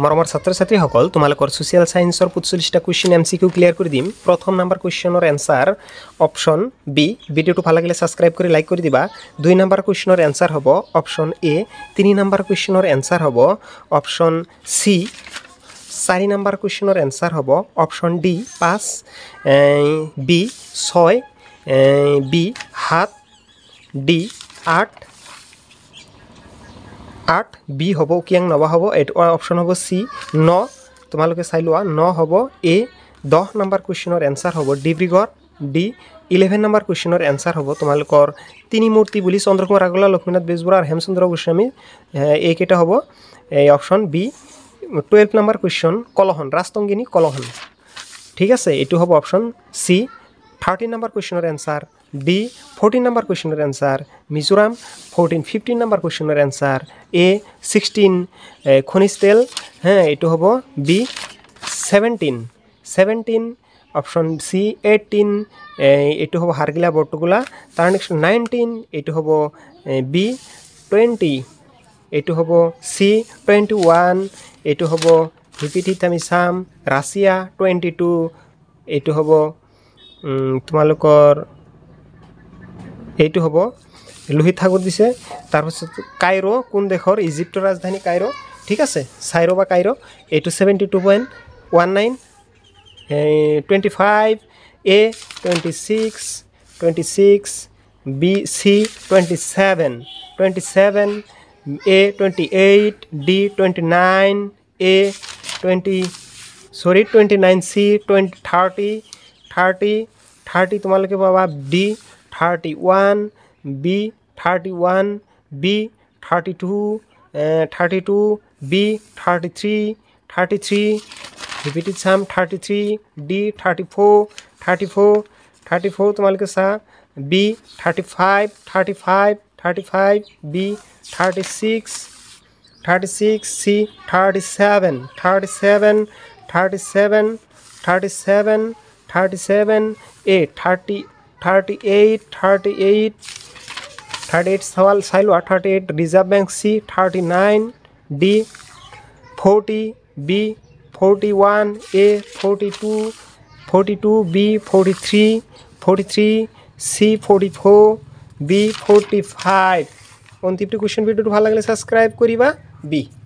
মৰমৰ ছাত্ৰ ছাত্ৰীসকল তোমালোকৰ ছ'চিয়েল সায়েন্সর পঁচল্লিশটা question M C Q clear কৰি দিম প্ৰথম নাম্বার কুৱেশ্যনৰ এনসার অপশ্যন বি ভিডিঅ'টো ভাল লাগিলে ছাবস্ক্ৰাইব কৰি লাইক কৰি দিবা দুই নাম্বার কুৱেশ্যনৰ এনসার হ'ব অপশ্যন এ তিনি নাম্বার কুৱেশ্যনৰ এনচাৰ হ'ব অপশ্যন চি চাৰি নাম্বার কুৱেশ্যনৰ এনচাৰ হ'ব অপশ্যন ডি পাঁচ বি ছয় বি সাত ডি আঠ আৰ্ট বি হ'ব কিয়াং নবা হ'ব এইটো অপশ্যন হ'ব চি ন তোমালোকে চাই লোৱা ন হ'ব এ দহ নম্বৰ কুৱেশ্যনৰ এনচাৰ হ'ব ডিব্ৰুগড় ডি ইলেভেন নম্বৰ কুৱেশ্যনৰ এনচাৰ হ'ব তোমালোকৰ তিনি মূৰ্তি বুলি চন্দ্ৰ কুমাৰ আগলা লক্ষ্মীনাথ বেজবৰুৱা আৰু হেমচন্দ্ৰ গোস্বামী এইকেইটা হ'ব এই option B twelve number question Kalhana Rajatarangini Kalhana ঠিক আছে এইটো হ'ব অপশ্যন চি থাৰ্টিন নম্বৰ কুৱেশ্যনৰ এনচাৰ বি ফোরটিন নাম্বার কোয়েশনের answer Mizoram fourteen fifteen number কোয়েশনের অ্যান্সার এ সিক্সটিন খনিজ তেল হ্যাঁ এইটো হব B seventeen seventeen option C eighteen এইটো হব হারগিলা বটগুলা তাৰ নেক্সট নাইনটিন এইটো হ'ব বি টুৱেণ্টি এইটো হ'ব চি টুৱেণ্টি ওৱান এইটো হ'ব হিপিঠিত আমি চাম ৰাছিয়া টুৱেণ্টি টু এইটো হ'ব তোমালোকৰ এইটো হ'ব লোহিত সাগৰ দিছে তাৰপাছত কাইৰ' কোন দেশৰ ইজিপ্তৰ ৰাজধানী কাইৰ' ঠিক আছে চাইৰ' বা এই two seventy two point one nine twenty five A twenty six twenty six B C twenty seven twenty seven A twenty eight D twenty nine A twenty চৰি twenty nine C twenty thirty thirty thirty তোমালোকে পাবা D thirty one B thirty one B thirty two thirty two B thirty three thirty three repeated some thirty three D thirty four thirty four thirty four तुम्हारे सा B thirty five thirty five thirty five B thirty six thirty six C thirty seven thirty seven thirty seven thirty seven thirty seven A thirty thirty eight thirty eight thirty eight সওয়াল সাইলওয়া thirty eight Reserve Bank C thirty nine D forty B forty one A forty two forty two B forty three forty three C forty four B forty five অন্তিমটি question ভিডিওটি ভালো লাগলে subscribe করিবা B